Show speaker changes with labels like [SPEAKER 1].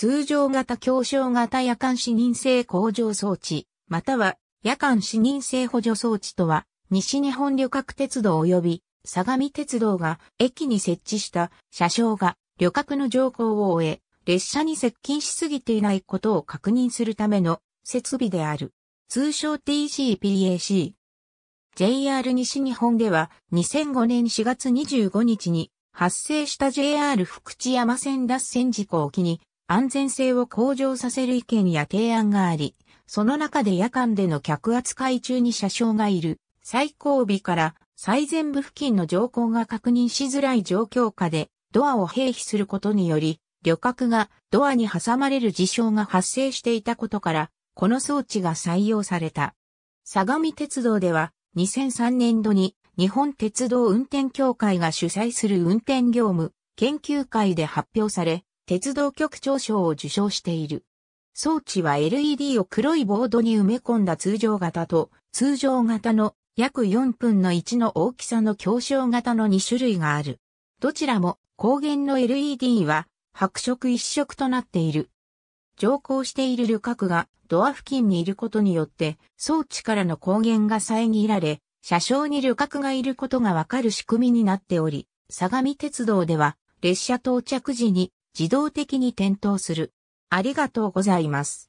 [SPEAKER 1] 通常型協
[SPEAKER 2] 小型夜間視認性向上装置、または夜間視認性補助装置とは、西日本旅客鉄道及び相模鉄道が駅に設置した車掌が旅客の乗降を終え、列車に接近しすぎていないことを確認するための設備である。通称 TCPAC。JR 西日本では2005年4月25日に発生した JR 福知山線脱線事故を機に安全性を向上させる意見や提案があり、その中で夜間での客扱い中に車掌がいる最後尾から最前部付近の乗降が確認しづらい状況下でドアを併記することにより、旅客がドアに挟まれる事象が発生していたことから、この装置が採用された。相模鉄道では2003年度に日本鉄道運転協会が主催する運転業務研究会で発表され、鉄道局長賞を受賞している。装置は LED を黒いボードに埋め込んだ通常型と通常型の約4分の1の大きさの強小型の2種類がある。どちらも光源の LED は白色一色となっている。乗降している旅客がドア付近にいることによって装置からの光源が遮られ、車掌に旅客がいることがわかる仕組みになっており、相模鉄道では列車到着時に自動的に点灯する。ありがと
[SPEAKER 1] うございます。